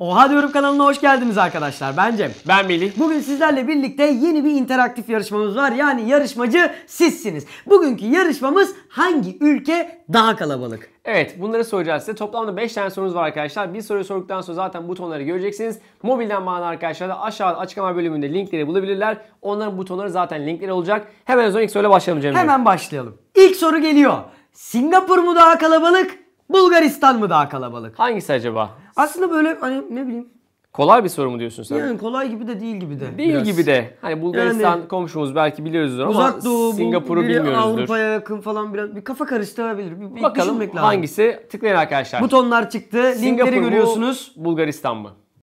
Oha diyorum kanalına hoş geldiniz arkadaşlar. Ben Cem. Ben Melih. Bugün sizlerle birlikte yeni bir interaktif yarışmamız var. Yani yarışmacı sizsiniz. Bugünkü yarışmamız hangi ülke daha kalabalık? Evet bunları soracağız size. Toplamda 5 tane sorunuz var arkadaşlar. Bir soruyu sorduktan sonra zaten butonları göreceksiniz. Mobilden bağlı arkadaşlar da aşağıda açıklama bölümünde linkleri bulabilirler. Onların butonları zaten linkleri olacak. Hemen o zaman ilk soruyla başlayalım Cem. Hemen başlayalım. İlk soru geliyor. Singapur mu daha kalabalık? Bulgaristan mı daha kalabalık? Hangisi acaba? Aslında böyle hani ne bileyim Kolay bir soru mu diyorsun sen? Yani kolay gibi de değil gibi de. Değil biraz. gibi de. Hani Bulgaristan yani, komşumuz belki biliyoruzdur ama uzak doğu, Singapur'u bilmiyoruzdur. Avrupa'ya yakın falan biraz bir kafa karıştırabilir. Bir, bir Bakalım hangisi? Lazım. Tıklayın arkadaşlar. Butonlar çıktı. Singapur Linkleri görüyorsunuz. Mu, Bulgaristan mı?